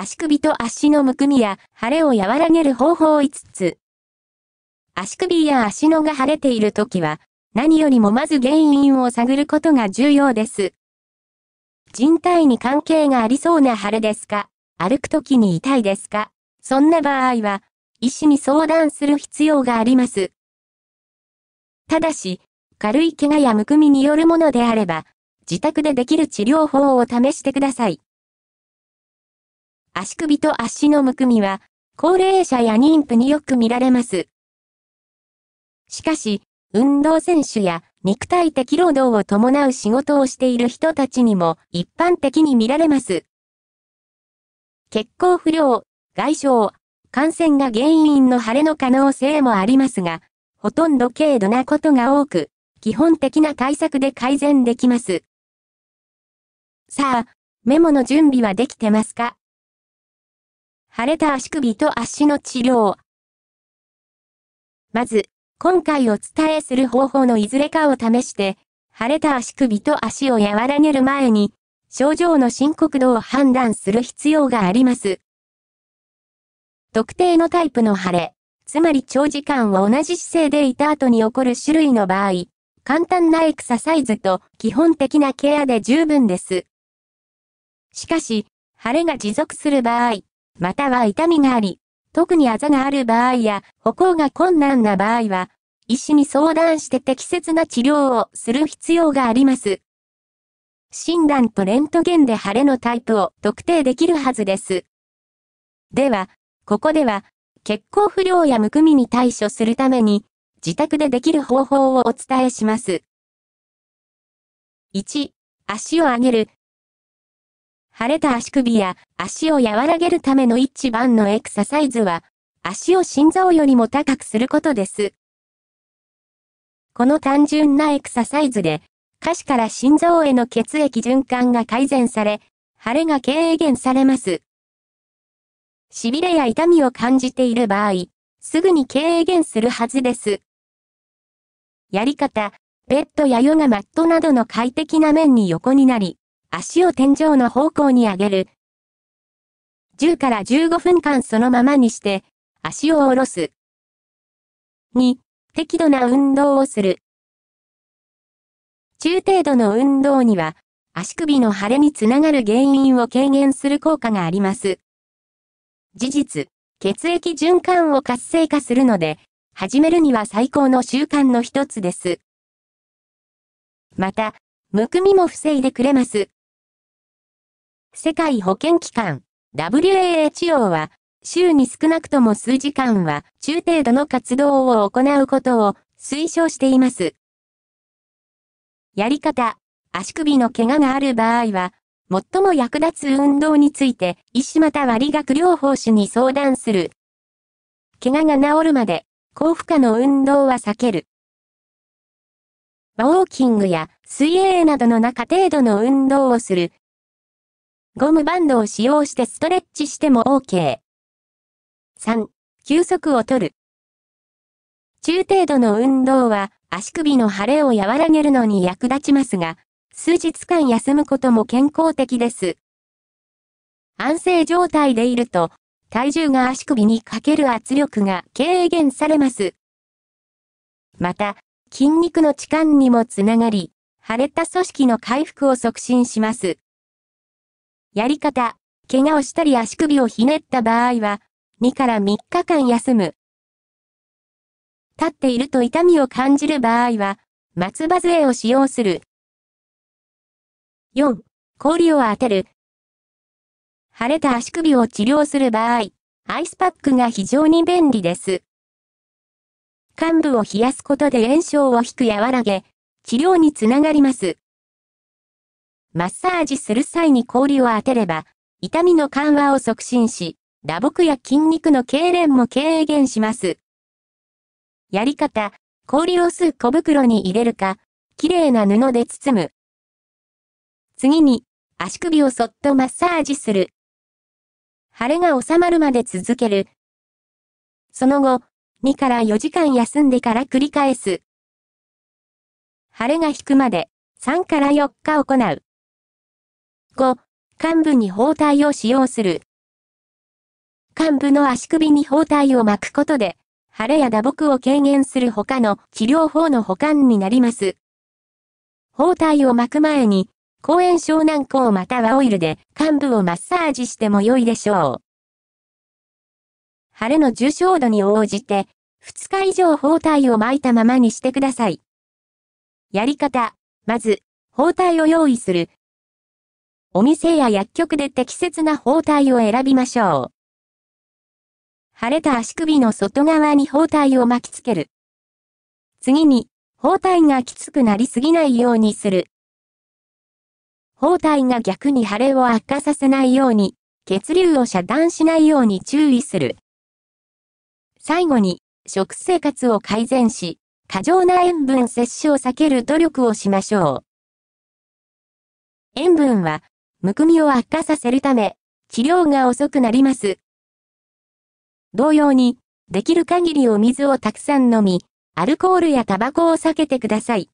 足首と足のむくみや腫れを和らげる方法5つ。足首や足のが腫れているときは、何よりもまず原因を探ることが重要です。人体に関係がありそうな腫れですか歩くときに痛いですかそんな場合は、医師に相談する必要があります。ただし、軽い怪我やむくみによるものであれば、自宅でできる治療法を試してください。足首と足のむくみは、高齢者や妊婦によく見られます。しかし、運動選手や肉体的労働を伴う仕事をしている人たちにも一般的に見られます。血行不良、外傷、感染が原因の腫れの可能性もありますが、ほとんど軽度なことが多く、基本的な対策で改善できます。さあ、メモの準備はできてますか腫れた足首と足の治療。まず、今回お伝えする方法のいずれかを試して、腫れた足首と足を和らげる前に、症状の深刻度を判断する必要があります。特定のタイプの腫れ、つまり長時間を同じ姿勢でいた後に起こる種類の場合、簡単なエクササイズと基本的なケアで十分です。しかし、腫れが持続する場合、または痛みがあり、特にあざがある場合や歩行が困難な場合は、医師に相談して適切な治療をする必要があります。診断とレントゲンで腫れのタイプを特定できるはずです。では、ここでは、血行不良やむくみに対処するために、自宅でできる方法をお伝えします。1、足を上げる、腫れた足首や足を和らげるための一番のエクササイズは、足を心臓よりも高くすることです。この単純なエクササイズで、下肢から心臓への血液循環が改善され、腫れが軽減されます。痺れや痛みを感じている場合、すぐに軽減するはずです。やり方、ベッドやヨガマットなどの快適な面に横になり、足を天井の方向に上げる。10から15分間そのままにして、足を下ろす。2、適度な運動をする。中程度の運動には、足首の腫れにつながる原因を軽減する効果があります。事実、血液循環を活性化するので、始めるには最高の習慣の一つです。また、むくみも防いでくれます。世界保健機関 WHO は、週に少なくとも数時間は中程度の活動を行うことを推奨しています。やり方、足首の怪我がある場合は、最も役立つ運動について、医師または理学療法士に相談する。怪我が治るまで、高負荷の運動は避ける。ウォーキングや水泳などの中程度の運動をするゴムバンドを使用してストレッチしても OK。3、休息をとる。中程度の運動は足首の腫れを和らげるのに役立ちますが、数日間休むことも健康的です。安静状態でいると、体重が足首にかける圧力が軽減されます。また、筋肉の置換にもつながり、腫れた組織の回復を促進します。やり方、怪我をしたり足首をひねった場合は、2から3日間休む。立っていると痛みを感じる場合は、松葉杖を使用する。4、氷を当てる。腫れた足首を治療する場合、アイスパックが非常に便利です。患部を冷やすことで炎症を引く和らげ、治療につながります。マッサージする際に氷を当てれば、痛みの緩和を促進し、打撲や筋肉の痙攣も軽減します。やり方、氷を吸う小袋に入れるか、綺麗な布で包む。次に、足首をそっとマッサージする。腫れが収まるまで続ける。その後、2から4時間休んでから繰り返す。腫れが引くまで3から4日行う。5、幹部に包帯を使用する。幹部の足首に包帯を巻くことで、腫れや打撲を軽減する他の治療法の保管になります。包帯を巻く前に、抗炎症軟膏またはオイルで患部をマッサージしても良いでしょう。腫れの重症度に応じて、2日以上包帯を巻いたままにしてください。やり方。まず、包帯を用意する。お店や薬局で適切な包帯を選びましょう。腫れた足首の外側に包帯を巻きつける。次に、包帯がきつくなりすぎないようにする。包帯が逆に腫れを悪化させないように、血流を遮断しないように注意する。最後に、食生活を改善し、過剰な塩分摂取を避ける努力をしましょう。塩分はむくみを悪化させるため、治療が遅くなります。同様に、できる限りお水をたくさん飲み、アルコールやタバコを避けてください。